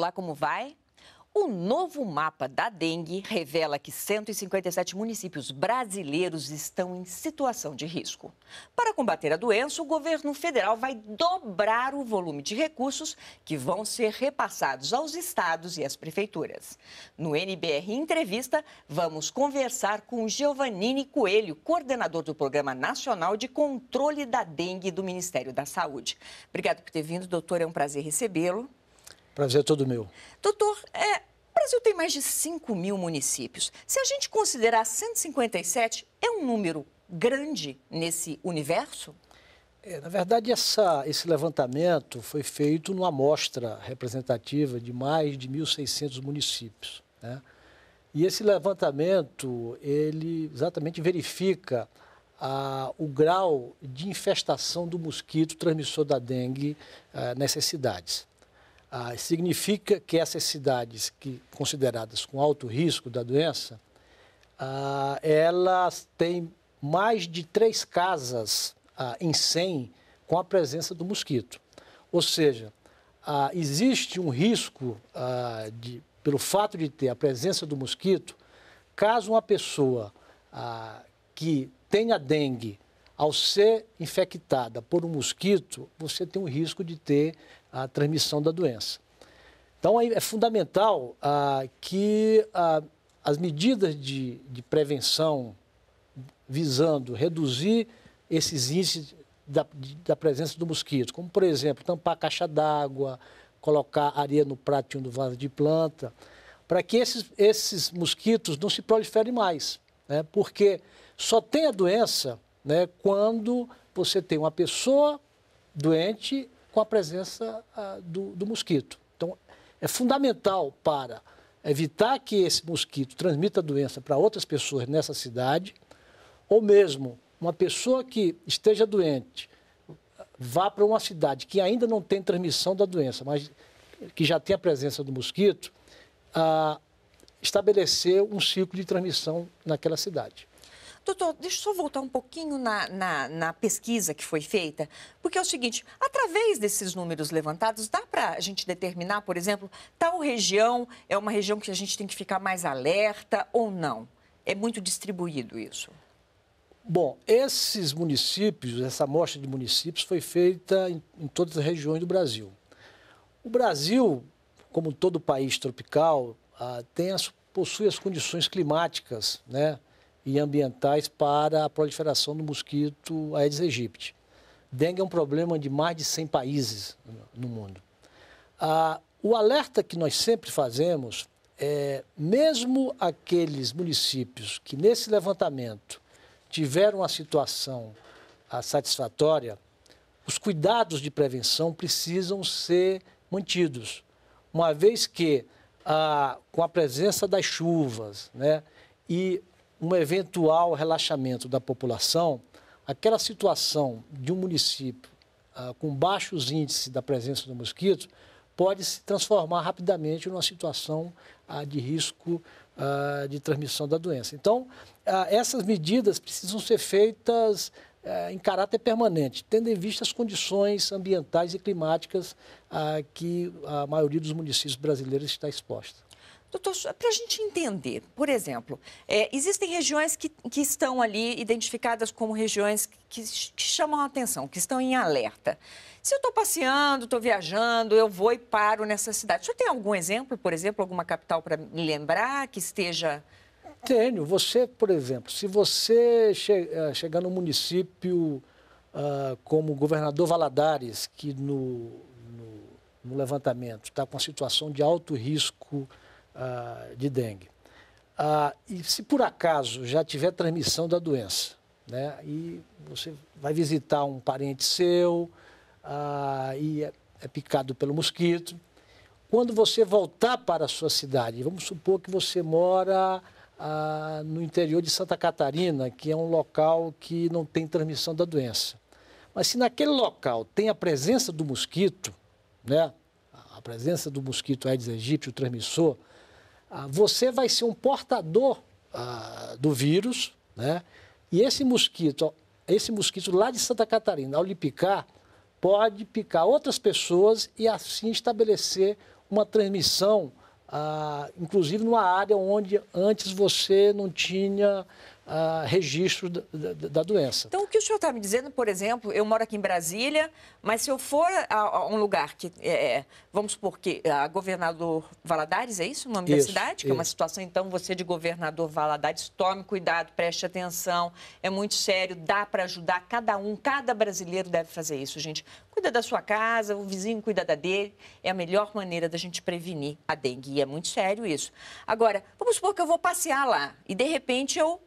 lá como vai? O novo mapa da dengue revela que 157 municípios brasileiros estão em situação de risco. Para combater a doença, o governo federal vai dobrar o volume de recursos que vão ser repassados aos estados e às prefeituras. No NBR Entrevista, vamos conversar com Giovannini Coelho, coordenador do Programa Nacional de Controle da Dengue do Ministério da Saúde. Obrigado por ter vindo, doutor. É um prazer recebê-lo. Prazer é todo meu. Doutor, é, o Brasil tem mais de 5 mil municípios. Se a gente considerar 157, é um número grande nesse universo? É, na verdade, essa, esse levantamento foi feito numa amostra representativa de mais de 1.600 municípios. Né? E esse levantamento, ele exatamente verifica ah, o grau de infestação do mosquito transmissor da dengue ah, nessas cidades. Ah, significa que essas cidades que consideradas com alto risco da doença, ah, elas têm mais de três casas ah, em 100 com a presença do mosquito. Ou seja, ah, existe um risco, ah, de, pelo fato de ter a presença do mosquito, caso uma pessoa ah, que tenha dengue, ao ser infectada por um mosquito, você tem o risco de ter a transmissão da doença. Então, é fundamental ah, que ah, as medidas de, de, prevenção visando reduzir esses índices da, de, da, presença do mosquito, como, por exemplo, tampar a caixa d'água, colocar areia no pratinho do vaso de planta, para que esses, esses mosquitos não se proliferem mais. Né? Porque só tem a doença né, quando você tem uma pessoa doente com a presença ah, do, do mosquito. Então, é fundamental para evitar que esse mosquito transmita a doença para outras pessoas nessa cidade, ou mesmo uma pessoa que esteja doente vá para uma cidade que ainda não tem transmissão da doença, mas que já tem a presença do mosquito, ah, estabelecer um ciclo de transmissão naquela cidade. Doutor, deixa eu só voltar um pouquinho na, na, na pesquisa que foi feita, porque é o seguinte: através desses números levantados, dá para a gente determinar, por exemplo, tal região é uma região que a gente tem que ficar mais alerta ou não? É muito distribuído isso? Bom, esses municípios, essa amostra de municípios foi feita em, em todas as regiões do Brasil. O Brasil, como todo país tropical, ah, tem as, possui as condições climáticas né, e ambientais para a proliferação do mosquito Aedes aegypti. Dengue é um problema de mais de 100 países no mundo. Ah, o alerta que nós sempre fazemos é, mesmo aqueles municípios que nesse levantamento tiveram a situação a satisfatória, os cuidados de prevenção precisam ser mantidos, uma vez que ah, com a presença das chuvas né, e um eventual relaxamento da população, aquela situação de um município ah, com baixos índices da presença do mosquito pode se transformar rapidamente numa situação ah, de risco ah, de transmissão da doença. Então, ah, essas medidas precisam ser feitas eh, em caráter permanente, tendo em vista as condições ambientais e climáticas a ah, que a maioria dos municípios brasileiros está exposta. Doutor, para a gente entender, por exemplo, é, existem regiões que, que estão ali identificadas como regiões que, que chamam a atenção, que estão em alerta. Se eu estou passeando, estou viajando, eu vou e paro nessa cidade. O senhor tem algum exemplo, por exemplo, alguma capital para me lembrar que esteja. Tenho. Você, por exemplo, se você che eh, chegar no município uh, como governador Valadares, que no, no, no levantamento está com a situação de alto risco ah, de dengue. Ah, e se por acaso já tiver transmissão da doença, né, e você vai visitar um parente seu ah, e é, é picado pelo mosquito, quando você voltar para a sua cidade, vamos supor que você mora ah, no interior de Santa Catarina, que é um local que não tem transmissão da doença. Mas se naquele local tem a presença do mosquito, né, a presença do mosquito Aedes aegypti, o transmissor, ah, você vai ser um portador ah, do vírus, né? E esse mosquito, esse mosquito lá de Santa Catarina, ao lhe picar, pode picar outras pessoas e assim estabelecer uma transmissão, ah, inclusive numa área onde antes você não tinha uh, registro da, da, da, doença. Então, o que o senhor está me dizendo, por exemplo, eu moro aqui em Brasília, mas se eu for a, a um lugar que, é, é vamos supor que a ah, governador Valadares, é isso o nome isso, da cidade? Isso. Que é uma situação, então, você de governador Valadares, tome cuidado, preste atenção, é muito sério, dá para ajudar cada um, cada brasileiro deve fazer isso, gente. Cuida da sua casa, o vizinho cuida da dele, é a melhor maneira da gente prevenir a dengue, e é muito sério isso. Agora, vamos supor que eu vou passear lá e, de repente, eu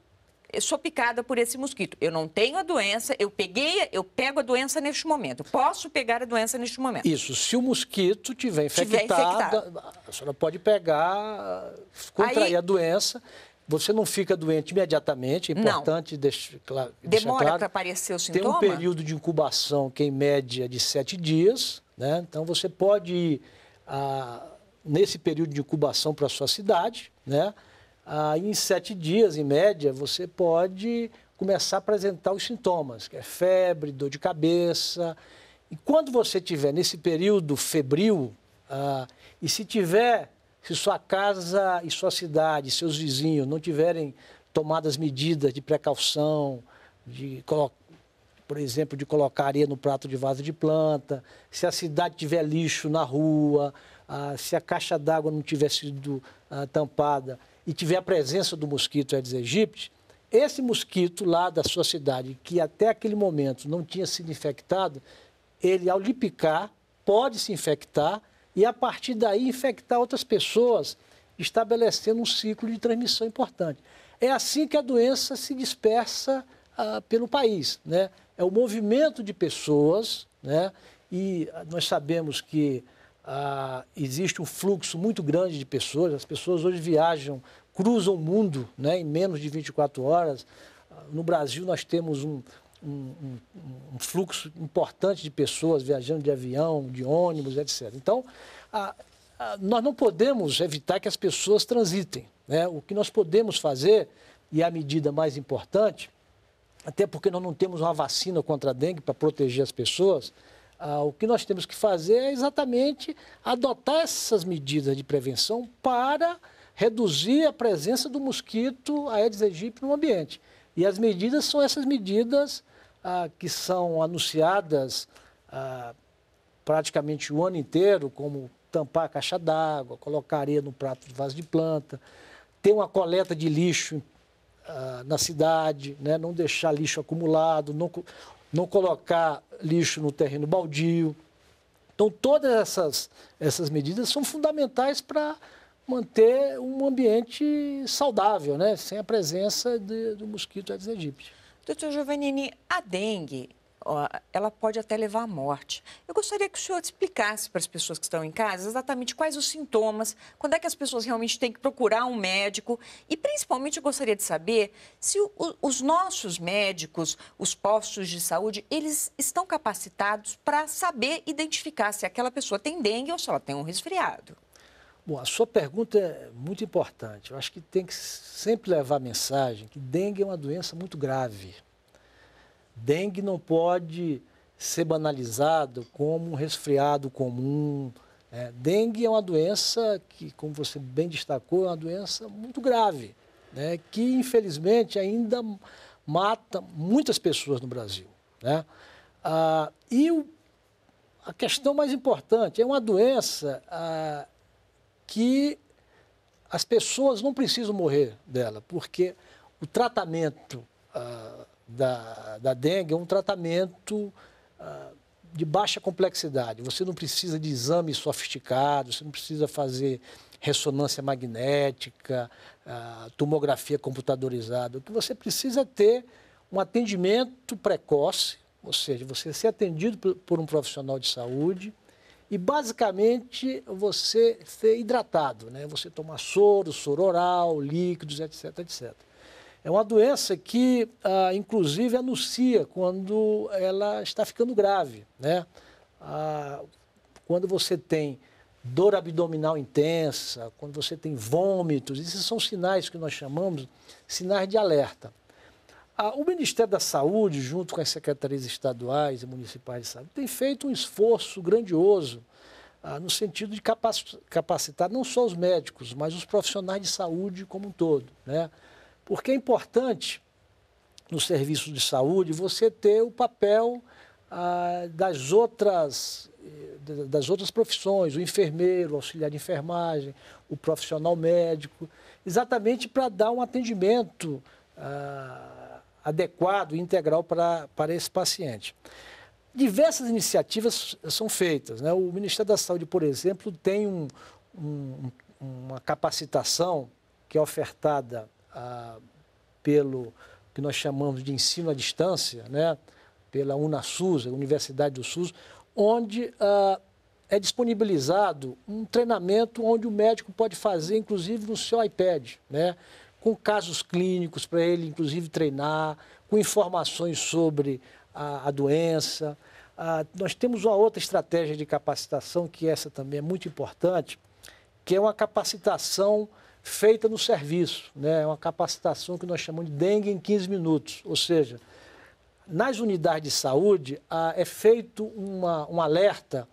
eu sou picada por esse mosquito. Eu não tenho a doença, eu peguei, eu pego a doença neste momento. Posso pegar a doença neste momento. Isso, se o mosquito tiver infectado, tiver infectado. a senhora pode pegar, contrair Aí, a doença. Você não fica doente imediatamente, é importante deixar, claro, Demora para aparecer o sintoma? Tem um período de incubação que, em média, é de sete dias. Né? Então, você pode ir ah, nesse período de incubação para a sua cidade, né? ah, em sete dias, em média, você pode começar a apresentar os sintomas, que é febre, dor de cabeça. E quando você tiver nesse período febril, ah, e se tiver, se sua casa e sua cidade, seus vizinhos não tiverem tomadas medidas de precaução, de colocar por exemplo, de colocar areia no prato de vaso de planta, se a cidade tiver lixo na rua, ah, se a caixa d'água não tiver sido ah, tampada, e tiver a presença do mosquito Aedes aegypti, esse mosquito lá da sua cidade, que até aquele momento não tinha sido infectado, ele ao lhe picar pode se infectar e a partir daí infectar outras pessoas, estabelecendo um ciclo de transmissão importante. É assim que a doença se dispersa ah, pelo país, né? É o movimento de pessoas, né? E ah, nós sabemos que ah, existe um fluxo muito grande de pessoas. As pessoas hoje viajam, cruzam o mundo né, em menos de 24 horas. Ah, no Brasil, nós temos um, um, um, um fluxo importante de pessoas viajando de avião, de ônibus, etc. Então, ah, ah, nós não podemos evitar que as pessoas transitem. Né? O que nós podemos fazer, e é a medida mais importante, até porque nós não temos uma vacina contra a dengue para proteger as pessoas, ah, o que nós temos que fazer é exatamente adotar essas medidas de prevenção para reduzir a presença do mosquito Aedes aegypti no ambiente. E as medidas são essas medidas ah, que são anunciadas ah, praticamente o ano inteiro, como tampar a caixa d'água, colocar areia no prato de vaso de planta, ter uma coleta de lixo em ah, na cidade, né? não deixar lixo acumulado, não, não colocar lixo no terreno baldio. Então, todas essas, essas medidas são fundamentais para manter um ambiente saudável, né? sem a presença de, do mosquito Aedes aegypti. Doutor Giovannini, a dengue ela pode até levar à morte. Eu gostaria que o senhor explicasse para as pessoas que estão em casa exatamente quais os sintomas, quando é que as pessoas realmente têm que procurar um médico e, principalmente, eu gostaria de saber se os nossos médicos, os postos de saúde, eles estão capacitados para saber identificar se aquela pessoa tem dengue ou se ela tem um resfriado. Bom, a sua pergunta é muito importante. Eu acho que tem que sempre levar a mensagem que dengue é uma doença muito grave Dengue não pode ser banalizado como um resfriado comum. É, dengue é uma doença que, como você bem destacou, é uma doença muito grave, né, que infelizmente ainda mata muitas pessoas no Brasil. Né? Ah, e o, a questão mais importante é uma doença ah, que as pessoas não precisam morrer dela, porque o tratamento ah, da, da dengue é um tratamento ah, de baixa complexidade. Você não precisa de exames sofisticados, você não precisa fazer ressonância magnética, ah, tomografia computadorizada. O que você precisa é ter um atendimento precoce, ou seja, você ser atendido por um profissional de saúde e basicamente você ser hidratado, né? Você tomar soro, soro oral, líquidos, etc, etc. É uma doença que, ah, inclusive, anuncia quando ela está ficando grave, né? Ah, quando você tem dor abdominal intensa, quando você tem vômitos, esses são sinais que nós chamamos sinais de alerta. Ah, o Ministério da Saúde, junto com as secretarias estaduais e municipais de saúde, tem feito um esforço grandioso ah, no sentido de capacitar não só os médicos, mas os profissionais de saúde como um todo, né? Porque é importante no serviço de saúde você ter o papel ah, das outras eh, das outras profissões, o enfermeiro, o auxiliar de enfermagem, o profissional médico, exatamente para dar um atendimento ah, adequado e integral para, para esse paciente. Diversas iniciativas são feitas. Né? O Ministério da Saúde, por exemplo, tem um, um, uma capacitação que é ofertada ah, pelo que nós chamamos de ensino à distância, né? pela UNASUS, a Universidade do SUS, onde ah, é disponibilizado um treinamento onde o médico pode fazer, inclusive, no seu iPad, né? com casos clínicos para ele, inclusive, treinar, com informações sobre a, a doença. Ah, nós temos uma outra estratégia de capacitação, que essa também é muito importante, que é uma capacitação feita no serviço, né? É uma capacitação que nós chamamos de dengue em 15 minutos, ou seja, nas unidades de saúde ah, é feito uma, um alerta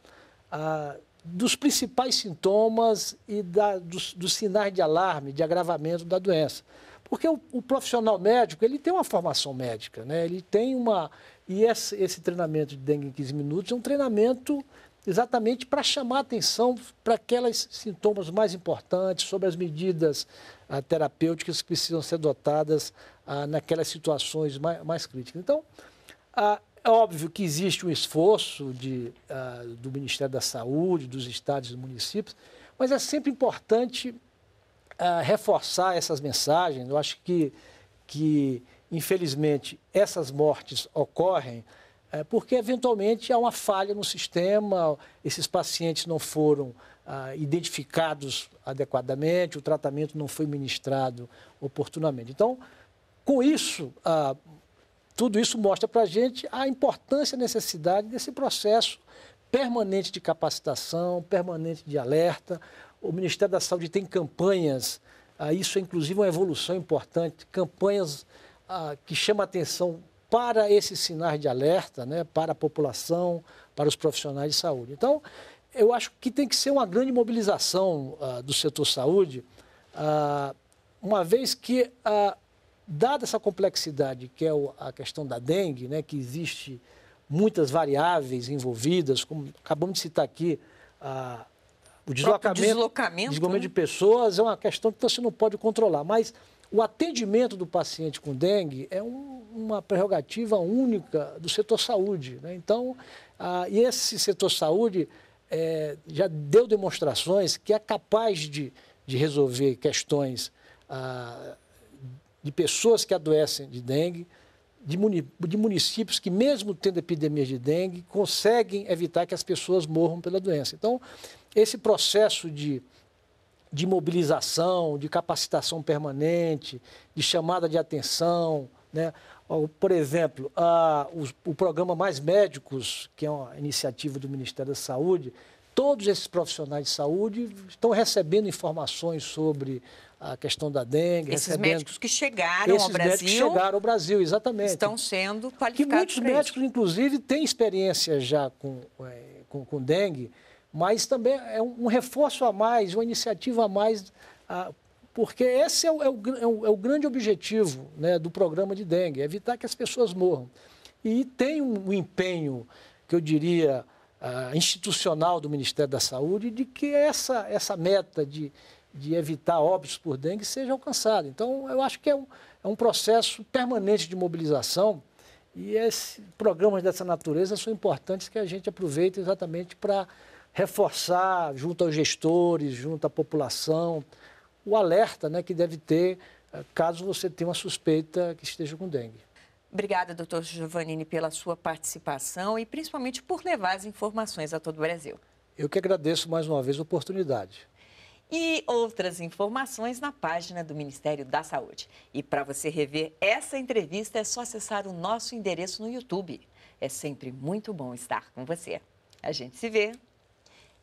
ah, dos principais sintomas e da, dos, dos, sinais de alarme, de agravamento da doença. Porque o, o, profissional médico, ele tem uma formação médica, né? ele tem uma... E esse, esse treinamento de dengue em 15 minutos é um treinamento exatamente para chamar atenção para aqueles sintomas mais importantes, sobre as medidas ah, terapêuticas que precisam ser adotadas ah, naquelas situações mais, mais críticas. Então, ah, é óbvio que existe um esforço de, do Ministério da Saúde, dos estados e municípios, mas é sempre importante reforçar essas mensagens. Eu acho que, que infelizmente, essas mortes ocorrem é, porque, eventualmente, há uma falha no sistema, esses pacientes não foram ah, identificados adequadamente, o tratamento não foi ministrado oportunamente. Então, com isso, ah, tudo isso mostra para a gente a importância e a necessidade desse processo permanente de capacitação, permanente de alerta. O Ministério da Saúde tem campanhas, ah, isso é inclusive uma evolução importante, campanhas ah, que chama atenção para esses sinais de alerta, né, para a população, para os profissionais de saúde. Então, eu acho que tem que ser uma grande mobilização uh, do setor saúde, uh, uma vez que, uh, dada essa complexidade que é o, a questão da dengue, né, que existe muitas variáveis envolvidas, como acabamos de citar aqui, o deslocamento, deslocamento, deslocamento né? de pessoas é uma questão que você não pode controlar, mas o atendimento do paciente com dengue é um, uma prerrogativa única do setor saúde. Né? Então, a, e esse setor saúde é, já deu demonstrações que é capaz de, de resolver questões a, de pessoas que adoecem de dengue, de, muni, de municípios que, mesmo tendo epidemias de dengue, conseguem evitar que as pessoas morram pela doença. Então, esse processo de de mobilização, de capacitação permanente, de chamada de atenção. Né? Por exemplo, a, o, o programa Mais Médicos, que é uma iniciativa do Ministério da Saúde, todos esses profissionais de saúde estão recebendo informações sobre a questão da dengue. Esses médicos que chegaram ao Brasil. Esses médicos chegaram ao Brasil, exatamente. Estão sendo qualificados. Que muitos médicos, isso. inclusive, têm experiência já com, eh, com, com dengue mas também é um, reforço a mais, uma iniciativa a mais, ah, porque esse é o, é, é o, é o grande objetivo né, do programa de dengue, é evitar que as pessoas morram. E tem um empenho, que eu diria, ah, institucional do Ministério da Saúde, de que essa, essa meta de, de evitar óbitos por dengue seja alcançada. Então, eu acho que é um, é um processo permanente de mobilização e esses programas dessa natureza são importantes que a gente aproveite exatamente para reforçar junto aos gestores, junto à população, o alerta né, que deve ter eh, caso você tenha uma suspeita que esteja com dengue. Obrigada, doutor Giovannini, pela sua participação e principalmente por levar as informações a todo o Brasil. Eu que agradeço mais uma vez a oportunidade. E outras informações na página do Ministério da Saúde. E para você rever essa entrevista, é só acessar o nosso endereço no YouTube. É sempre muito bom estar com você. A gente se vê